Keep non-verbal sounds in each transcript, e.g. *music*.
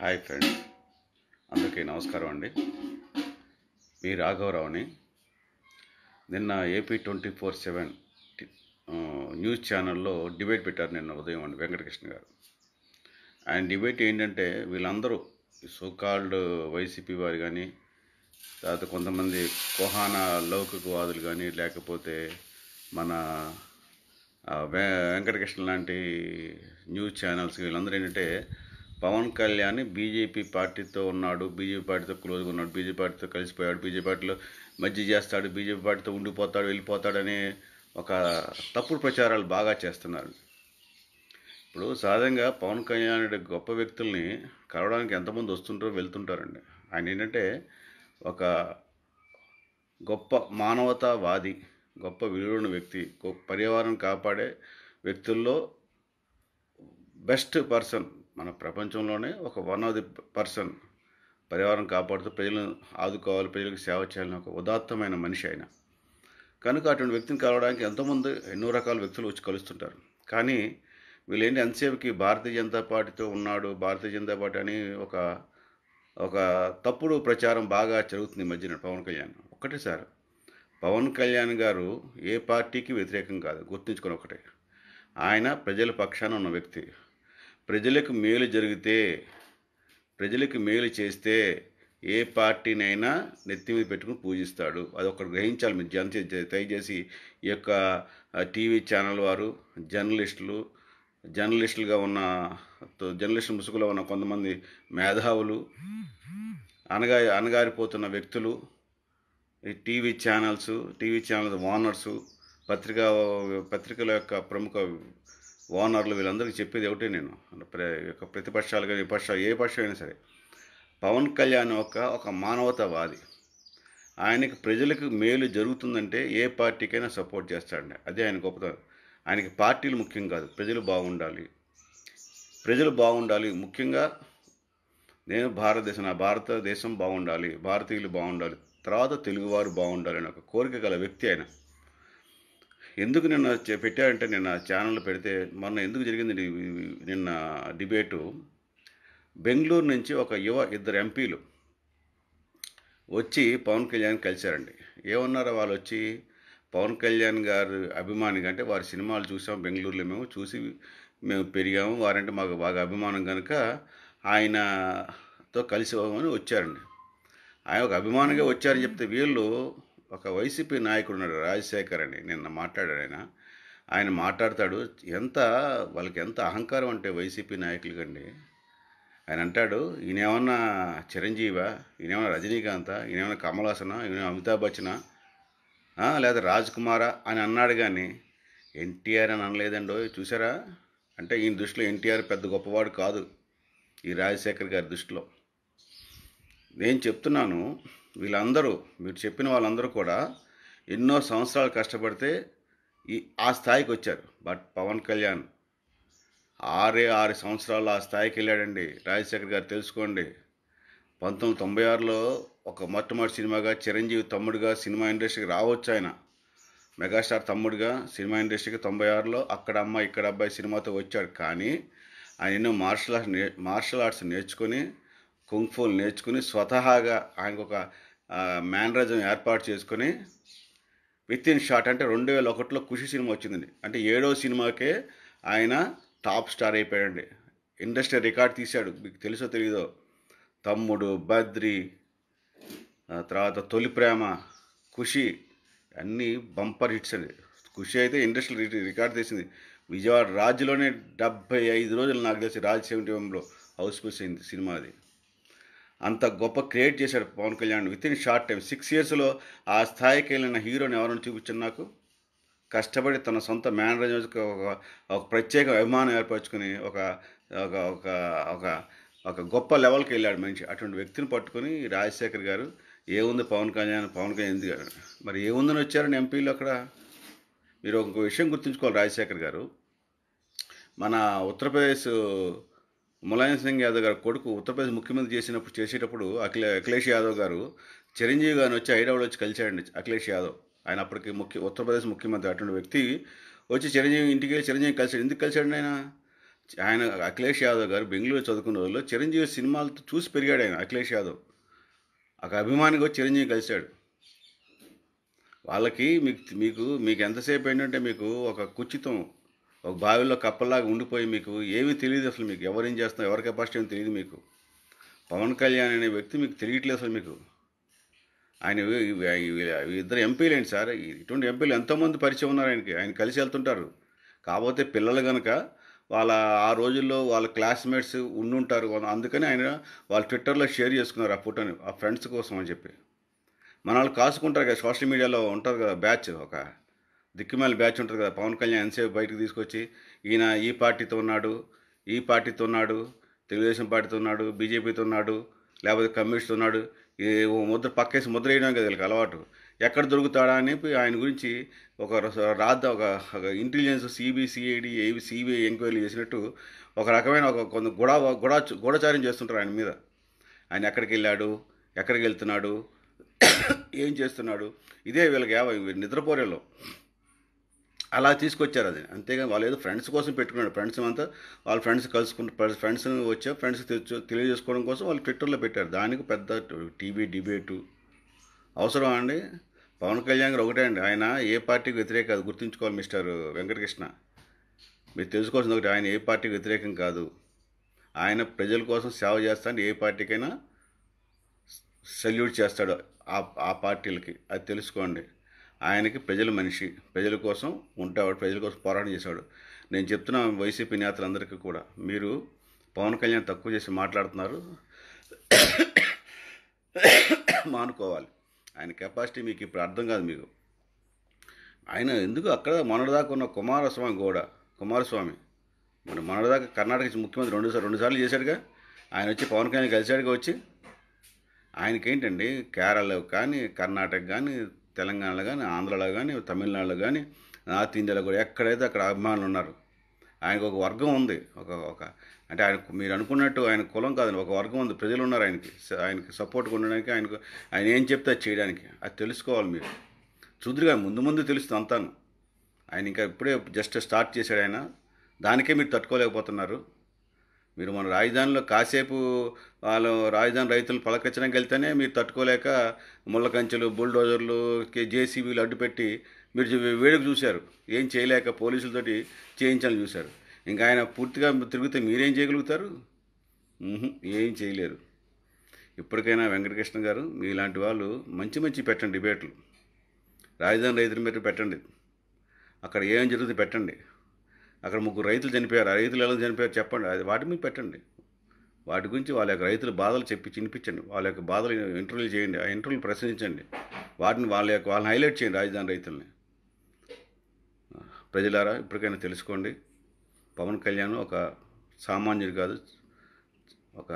hi friend అందరికీ నమస్కారం అండి మీ రాఘవరావుని నిన్న AP twenty four seven news ఛానల్లో డిబేట్ పెట్టారు నిన్న ఉదయం అండి వెంకటకృష్ణ గారు ఆయన డిబేట్ ఏంటంటే వీళ్ళందరూ సోకాల్డ్ వైసీపీ వారు కానీ తర్వాత కొంతమంది కుహాన లౌకికవాదులు కానీ లేకపోతే మన వెంకటకృష్ణ లాంటి న్యూస్ ఛానల్స్ వీళ్ళందరూ ఏంటంటే పవన్ కళ్యాణ్ బీజేపీ పార్టీతో ఉన్నాడు బీజేపీ పార్టీతో క్లోజ్గా ఉన్నాడు బీజేపీ పార్టీతో కలిసిపోయాడు బీజేపీ పార్టీలో మధ్య చేస్తాడు బీజేపీ పార్టీతో ఉండిపోతాడు వెళ్ళిపోతాడని ఒక తప్పుడు ప్రచారాలు బాగా చేస్తున్నారు ఇప్పుడు సహజంగా పవన్ కళ్యాణ్ గొప్ప వ్యక్తుల్ని కలవడానికి ఎంతమంది వస్తుంటారో వెళ్తుంటారండి ఆయన ఏంటంటే ఒక గొప్ప మానవతావాది గొప్ప విలువైన వ్యక్తి పర్యావరణం కాపాడే వ్యక్తుల్లో బెస్ట్ పర్సన్ మన ప్రపంచంలోనే ఒక వన్ ఆఫ్ ది పర్సన్ పర్యావరణం కాపాడుతూ ప్రజలను ఆదుకోవాలి ప్రజలకు సేవ చేయాలని ఒక ఉదాత్తమైన మనిషి అయినా కనుక అటువంటి వ్యక్తిని కలవడానికి ఎంతోమంది ఎన్నో రకాల వ్యక్తులు వచ్చి కలుస్తుంటారు కానీ వీళ్ళేంటి ఎంతసేపుకి భారతీయ జనతా పార్టీతో ఉన్నాడు భారతీయ జనతా పార్టీ అని ఒక ఒక తప్పుడు ప్రచారం బాగా జరుగుతుంది మధ్యన పవన్ కళ్యాణ్ ఒక్కటే సార్ పవన్ కళ్యాణ్ గారు ఏ పార్టీకి వ్యతిరేకం కాదు గుర్తుంచుకొని ఒకటే ఆయన ప్రజల పక్షాన ఉన్న వ్యక్తి ప్రజలకు మేలు జరిగితే ప్రజలకు మేలు చేస్తే ఏ పార్టీనైనా నెత్తి మీద పెట్టుకుని పూజిస్తాడు అది ఒకటి గ్రహించాలి మీరు జన దయచేసి ఈ యొక్క టీవీ ఛానల్ వారు జర్నలిస్టులు జర్నలిస్టులుగా ఉన్న జర్నలిస్ట్ ముసుగులో ఉన్న కొంతమంది మేధావులు అనగా అనగారిపోతున్న వ్యక్తులు ఈ TV channels TV channels owners పత్రికా పత్రికల యొక్క ప్రముఖ ఓనర్లు వీళ్ళందరికీ చెప్పేది ఒకటే నేను యొక్క ప్రతిపక్షాలు కానీ విపక్షాలు ఏ అయినా సరే పవన్ కళ్యాణ్ ఒక ఒక మానవతావాది ఆయనకి ప్రజలకు మేలు జరుగుతుందంటే ఏ పార్టీకైనా సపోర్ట్ చేస్తాడండి అదే ఆయన గొప్పతనం ఆయనకి పార్టీలు ముఖ్యం కాదు ప్రజలు బాగుండాలి ప్రజలు బాగుండాలి ముఖ్యంగా నేను భారతదేశం నా భారతదేశం బాగుండాలి భారతీయులు బాగుండాలి తర్వాత తెలుగువారు బాగుండాలి అని ఒక కోరిక గల వ్యక్తి ఆయన ఎందుకు నిన్న పెట్టారంటే నిన్న ఛానల్ పెడితే మొన్న ఎందుకు జరిగింది నిన్న డిబేటు బెంగళూరు నుంచి ఒక యువ ఇద్దరు ఎంపీలు వచ్చి పవన్ కళ్యాణ్ కలిశారండి ఏమన్నారో వాళ్ళు వచ్చి పవన్ కళ్యాణ్ గారు అభిమాని అంటే వారి సినిమాలు చూసాం బెంగళూరులో మేము చూసి మేము పెరిగాము వారంటే మాకు బాగా అభిమానం కనుక ఆయనతో కలిసి అని వచ్చారండి ఆయన ఒక అభిమానిగా వచ్చారని చెప్తే వీళ్ళు ఒక వైసీపీ నాయకుడు ఉన్నాడు రాజశేఖర్ అని నిన్న మాట్లాడాడు ఆయన ఆయన మాట్లాడతాడు ఎంత వాళ్ళకి ఎంత అహంకారం అంటే వైసీపీ నాయకులు కండి ఆయన అంటాడు ఈయనేమన్నా చిరంజీవా ఈయనేమన్నా రజనీకాంత ఈయనేమన్నా కమల్ హాసనా ఈయన అమితాబ్ బచ్చనా లేదా రాజ్ కుమారా అని అన్నాడు కానీ ఎన్టీఆర్ అని అనలేదండో చూసారా అంటే ఈయన దృష్టిలో ఎన్టీఆర్ పెద్ద గొప్పవాడు కాదు ఈ రాజశేఖర్ గారి దృష్టిలో నేను చెప్తున్నాను వీళ్ళందరూ మీరు చెప్పిన వాళ్ళందరూ కూడా ఎన్నో సంవత్సరాలు కష్టపడితే ఈ ఆ స్థాయికి వచ్చారు బట్ పవన్ కళ్యాణ్ ఆరే ఆరు సంవత్సరాలు ఆ స్థాయికి వెళ్ళాడండి రాజశేఖర్ గారు తెలుసుకోండి పంతొమ్మిది తొంభై ఆరులో ఒక మొట్టమొదటి సినిమాగా చిరంజీవి తమ్ముడుగా సినిమా ఇండస్ట్రీకి రావచ్చు ఆయన మెగాస్టార్ తమ్ముడుగా సినిమా ఇండస్ట్రీకి తొంభై ఆరులో అక్కడ అమ్మ ఇక్కడ అబ్బాయి సినిమాతో వచ్చాడు కానీ ఆయన ఎన్నో మార్షల్ ఆర్ట్స్ నే మార్షల్ ఆర్ట్స్ నేర్చుకొని కుంగ్ఫూలు నేర్చుకుని స్వతహాగా ఆయనకు ఒక మేనరజం ఏర్పాటు చేసుకొని విత్ ఇన్ షార్ట్ అంటే రెండు వేల ఒకటిలో ఖుషి సినిమా వచ్చిందండి అంటే ఏడో సినిమాకే ఆయన టాప్ స్టార్ అయిపోయాడండి ఇండస్ట్రీ రికార్డ్ తీశాడు మీకు తెలుసో తెలియదో తమ్ముడు బద్రి తర్వాత తొలి ప్రేమ ఖుషి అన్నీ బంపర్ హిట్స్ అండి ఖుషి అయితే ఇండస్ట్రియల్ రికార్డ్ చేసింది విజయవాడ రాజ్యంలోనే డెబ్బై ఐదు రోజులు నాకు తెలిసి రాజ్ సెవెంటీ వన్లో హౌస్ఫుల్స్ అయింది సినిమా అది అంత గొప్ప క్రియేట్ చేశాడు Pawan Kalyan with in short time six ఇయర్స్లో ఆ స్థాయికి వెళ్ళిన హీరోని ఎవరైనా చూపించాను నాకు కష్టపడి తన సొంత మేనరేజ్ ఒక ఒక ప్రత్యేక అభిమానం ఏర్పరచుకుని ఒక ఒక ఒక ఒక ఒక గొప్ప లెవెల్కి వెళ్ళాడు మనిషి అటువంటి వ్యక్తిని పట్టుకొని రాజశేఖర్ గారు ఏముంది పవన్ కళ్యాణ్ పవన్ కళ్యాణ్ ఎందుకు మరి ఏముందని వచ్చారని ఎంపీలు అక్కడ మీరు ఒక విషయం గుర్తుంచుకోవాలి రాజశేఖర్ గారు మన ఉత్తరప్రదేశ్ ములాయం సింగ్ యాదవ్ గారి కొడుకు ఉత్తరప్రదేశ్ ముఖ్యమంత్రి చేసినప్పుడు చేసేటప్పుడు అఖిలే అఖిలేష్ యాదవ్ గారు చిరంజీవి గారిని వచ్చి హైదరాబాద్ వచ్చి కలిశాడండి అఖిలేష్ యాదవ్ ఆయన అప్పటికి ముఖ్య ఉత్తరప్రదేశ్ ముఖ్యమంత్రి అటువంటి వ్యక్తి వచ్చి చిరంజీవి ఇంటికి వెళ్ళి చిరంజీవి కలిశాడు ఎందుకు కలిశాడు ఆయన ఆయన అఖిలేష్ యాదవ్ గారు బెంగళూరు చదువుకున్న రోజుల్లో చిరంజీవి సినిమాలతో చూసి పెరిగాడు ఆయన అఖిలేష్ యాదవ్ ఒక అభిమానిగా చిరంజీవి కలిశాడు వాళ్ళకి మీకు మీకు మీకు ఎంతసేపు ఏంటంటే మీకు ఒక కుచితం ఒక బావిలో కప్పలాగా ఉండిపోయి మీకు ఏమీ తెలియదు అసలు మీకు ఎవరేం చేస్తాం ఎవరి కెపాసిటీ ఏమి తెలియదు మీకు పవన్ కళ్యాణ్ అనే వ్యక్తి మీకు తెలియట్లేదు అసలు మీకు ఆయన ఇద్దరు ఎంపీలేండి సార్ ఇటువంటి ఎంపీలు ఎంతోమంది పరిచయం ఉన్నారు ఆయనకి ఆయన కలిసి వెళ్తుంటారు కాకపోతే పిల్లలు కనుక వాళ్ళ ఆ రోజుల్లో వాళ్ళ క్లాస్మేట్స్ ఉండుంటారు అందుకని ఆయన వాళ్ళు ట్విట్టర్లో షేర్ చేసుకున్నారు ఆ ఫోటోని ఆ ఫ్రెండ్స్ కోసం అని చెప్పి మన వాళ్ళు కాసుకుంటారు కదా సోషల్ మీడియాలో ఉంటుంది కదా బ్యాచ్ ఒక దిక్కుమాల బ్యాచ్ ఉంటుంది కదా పవన్ కళ్యాణ్ ఎంతసేపు బయటకు తీసుకొచ్చి ఈయన ఈ పార్టీతో ఉన్నాడు ఈ పార్టీతో ఉన్నాడు తెలుగుదేశం పార్టీతో ఉన్నాడు బీజేపీతో ఉన్నాడు లేకపోతే కమ్యూనిస్ట్ ఉన్నాడు ఈ ముద్ర పక్కేసి ముద్ర వేయడం కదా వీళ్ళకి అలవాటు ఎక్కడ దొరుకుతాడా అని ఆయన గురించి ఒక రాద్ద ఒక ఇంటెలిజెన్స్ సిబిసిఐడి ఏవి సిబిఐ ఎంక్వైరీ చేసినట్టు ఒక రకమైన ఒక కొంత గుడా గుడా గూఢచార్యం చేస్తుంటారు ఆయన మీద ఆయన ఎక్కడికి వెళ్ళాడు ఎక్కడికి వెళ్తున్నాడు ఏం చేస్తున్నాడు ఇదే వీళ్ళకి యాభై నిద్రపోరేలో అలా తీసుకొచ్చారు అది అంతేగాని వాళ్ళు ఏదో ఫ్రెండ్స్ కోసం పెట్టుకున్నాడు ఫ్రెండ్స్ అంతా వాళ్ళ ఫ్రెండ్స్ కలుసుకుంటారు ఫ్రెండ్స్ వచ్చే ఫ్రెండ్స్ తెలియజేసుకోవడం కోసం వాళ్ళు ట్విట్టర్లో పెట్టారు దానికి పెద్ద టీవీ డిబేటు అవసరం అండి పవన్ కళ్యాణ్ గారు ఒకటే అండి ఆయన ఏ పార్టీకి వ్యతిరేక కాదు గుర్తుంచుకోవాలి మిస్టర్ వెంకటకృష్ణ మీరు తెలుసుకోవాల్సింది ఒకటి ఆయన ఏ పార్టీకి వ్యతిరేకం కాదు ఆయన ప్రజల కోసం సేవ చేస్తాను ఏ పార్టీకైనా సెల్యూట్ చేస్తాడు ఆ ఆ పార్టీలకి అది తెలుసుకోండి ఆయనకి ప్రజల మనిషి ప్రజల కోసం ఉంటాడు ప్రజల కోసం పోరాటం చేశాడు నేను చెప్తున్నా వైసీపీ నేతలందరికీ కూడా మీరు పవన్ కళ్యాణ్ తక్కువ చేసి మాట్లాడుతున్నారు *coughs* మానుకోవాలి ఆయన కెపాసిటీ మీకు ఇప్పుడు అర్థం కాదు మీకు ఆయన ఎందుకు అక్కడ మొన్నటిదాకా ఉన్న కుమారస్వామి గోడ కుమారస్వామి మన మొన్నటిదాకా కర్ణాటక ముఖ్యమంత్రి రెండు రెండు సార్లు చేశాడుగా ఆయన వచ్చి పవన్ కళ్యాణ్ కలిశాడుగా వచ్చి ఆయనకేంటండి కేరళ కానీ కర్ణాటక కానీ తెలంగాణలో కానీ ఆంధ్రలో కానీ తమిళనాడులో కానీ నార్త్ ఇండియాలో కూడా ఎక్కడైతే అక్కడ అభిమానులు ఉన్నారు ఆయనకు ఒక వర్గం ఉంది ఒక ఒక అంటే ఆయన మీరు అనుకున్నట్టు ఆయన కులం కాదని ఒక వర్గం ఉంది ప్రజలు ఉన్నారు ఆయనకి ఆయనకి సపోర్ట్గా ఉండడానికి ఆయనకు ఆయన ఏం చెప్తే అది చేయడానికి అది తెలుసుకోవాలి మీరు చూదురుగా ముందు ముందు తెలుస్తుంది అంతాను ఆయన ఇంకా ఇప్పుడే జస్ట్ స్టార్ట్ చేశాడు ఆయన దానికే మీరు తట్టుకోలేకపోతున్నారు మీరు మన రాజధానిలో కాసేపు వాళ్ళు రాజధాని రైతులు పలకరించడానికి వెళ్తేనే మీరు తట్టుకోలేక కంచెలు బుల్డోజర్లు జేసీబీలు అడ్డుపెట్టి మీరు వేడుక చూశారు ఏం చేయలేక పోలీసులతోటి చేయించాలని చూశారు ఇంకా ఆయన పూర్తిగా తిరిగితే మీరేం చేయగలుగుతారు ఏం చేయలేరు ఇప్పటికైనా వెంకటకృష్ణ గారు మీలాంటి వాళ్ళు మంచి మంచి పెట్టండి డిబేట్లు రాజధాని రైతుల మీద పెట్టండి అక్కడ ఏం జరుగుతుంది పెట్టండి అక్కడ ముగ్గురు రైతులు చనిపోయారు ఆ రైతులు ఎలా చనిపోయారు చెప్పండి అది వాటి మీద పెట్టండి వాటి గురించి వాళ్ళ యొక్క రైతుల బాధలు చెప్పి చినిపించండి వాళ్ళ యొక్క బాధలు ఇంటర్వ్యూలు చేయండి ఆ ఇంటర్వ్యూలు ప్రశ్నించండి వాటిని వాళ్ళ యొక్క వాళ్ళని హైలైట్ చేయండి రాజధాని రైతుల్ని ప్రజలారా ఇప్పటికైనా తెలుసుకోండి పవన్ కళ్యాణ్ ఒక సామాన్యుడు కాదు ఒక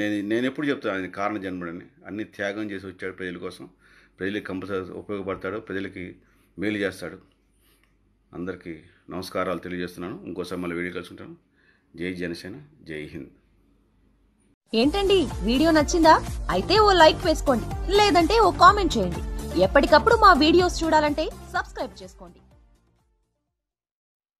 నేను నేను ఎప్పుడు చెప్తాను ఆయన కారణ జన్మడని అన్ని త్యాగం చేసి వచ్చాడు ప్రజల కోసం ప్రజలకి కంపల్సరీ ఉపయోగపడతాడు ప్రజలకి మేలు చేస్తాడు అందరికీ నమస్కారాలు తెలియజేస్తున్నాను ఇంకోసారి మళ్ళీ వీడియో కలుసుకుంటాను జై జనసేన జై హింద్ ఏంటండి వీడియో నచ్చిందా అయితే ఓ లైక్ వేసుకోండి లేదంటే ఓ కామెంట్ చేయండి ఎప్పటికప్పుడు మా వీడియోస్ చూడాలంటే సబ్స్క్రైబ్ చేసుకోండి